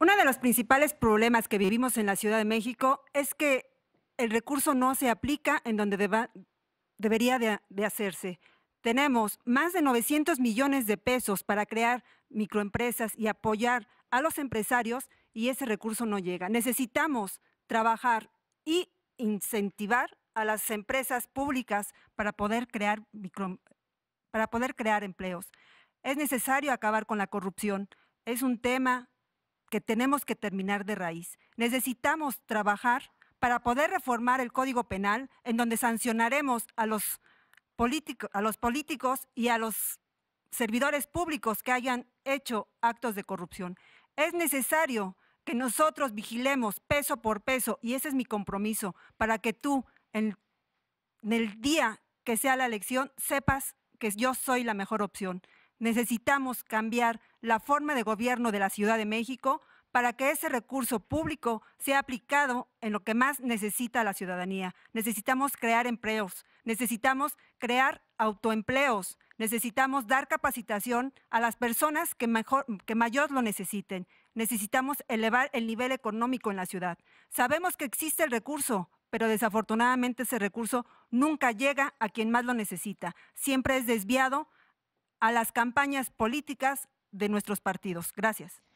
Uno de los principales problemas que vivimos en la Ciudad de México es que el recurso no se aplica en donde debería de, hacerse. Tenemos más de 900 millones de pesos para crear microempresas y apoyar a los empresarios y ese recurso no llega. Necesitamos trabajar y incentivar a las empresas públicas para poder crear para poder crear empleos. Es necesario acabar con la corrupción. Es un tema que tenemos que terminar de raíz. Necesitamos trabajar para poder reformar el Código Penal, en donde sancionaremos a los, políticos y a los servidores públicos que hayan hecho actos de corrupción. Es necesario que nosotros vigilemos peso por peso, y ese es mi compromiso, para que tú en el día que sea la elección sepas que yo soy la mejor opción. Necesitamos cambiar la forma de gobierno de la Ciudad de México para que ese recurso público sea aplicado en lo que más necesita la ciudadanía. Necesitamos crear empleos, necesitamos crear autoempleos, necesitamos dar capacitación a las personas que, mayor lo necesiten. Necesitamos elevar el nivel económico en la ciudad. Sabemos que existe el recurso, pero desafortunadamente ese recurso nunca llega a quien más lo necesita. Siempre es desviado a las campañas políticas de nuestros partidos. Gracias.